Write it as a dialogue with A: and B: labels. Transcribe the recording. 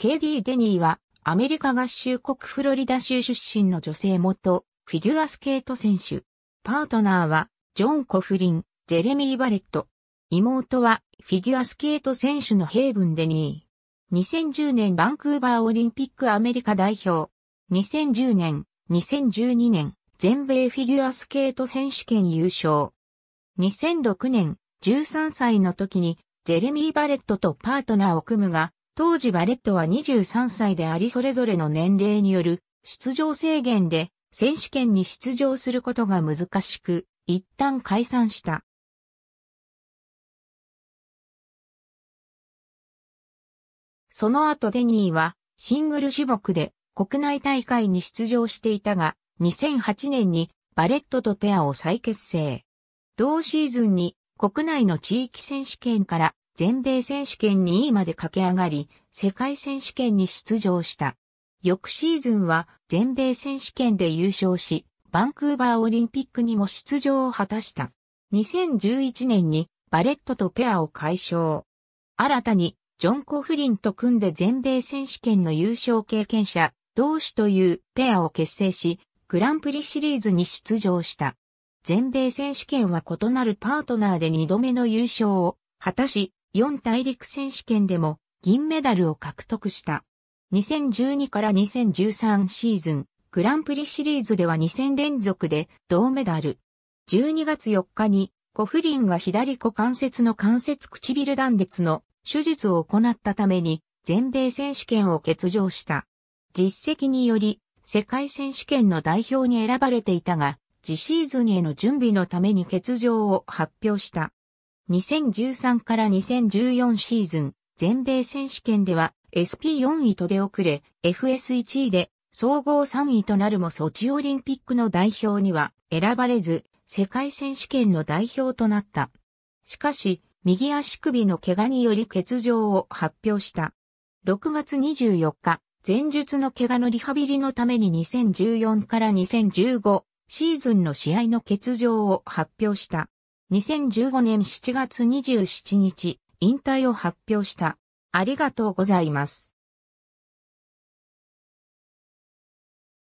A: KD デニーはアメリカ合衆国フロリダ州出身の女性元フィギュアスケート選手。パートナーはジョン・コフリン、ジェレミー・バレット。妹はフィギュアスケート選手のヘイブン・デニー。2010年バンクーバーオリンピックアメリカ代表。2010年、2012年、全米フィギュアスケート選手権優勝。2006年、13歳の時にジェレミー・バレットとパートナーを組むが、当時バレットは23歳でありそれぞれの年齢による出場制限で選手権に出場することが難しく、一旦解
B: 散した。
A: その後デニーはシングル種目で国内大会に出場していたが、2008年にバレットとペアを再結成。同シーズンに国内の地域選手権から全米選手権2位まで駆け上がり、世界選手権に出場した。翌シーズンは全米選手権で優勝し、バンクーバーオリンピックにも出場を果たした。2011年にバレットとペアを解消。新たにジョン・コフリンと組んで全米選手権の優勝経験者同士というペアを結成し、グランプリシリーズに出場した。全米選手権は異なるパートナーで2度目の優勝を果たし、4大陸選手権でも銀メダルを獲得した。2012から2013シーズン、グランプリシリーズでは2戦連続で銅メダル。12月4日に、コフリンが左股関節の関節唇断裂の手術を行ったために、全米選手権を欠場した。実績により、世界選手権の代表に選ばれていたが、次シーズンへの準備のために欠場を発表した。2013から2014シーズン、全米選手権では SP4 位と出遅れ、FS1 位で総合3位となるもソチオリンピックの代表には選ばれず、世界選手権の代表となった。しかし、右足首の怪我により欠場を発表した。6月24日、前述の怪我のリハビリのために2014から2015シーズンの試合の欠場を発表した。2015年7月27日、引退を発表した。
B: ありがとうございます。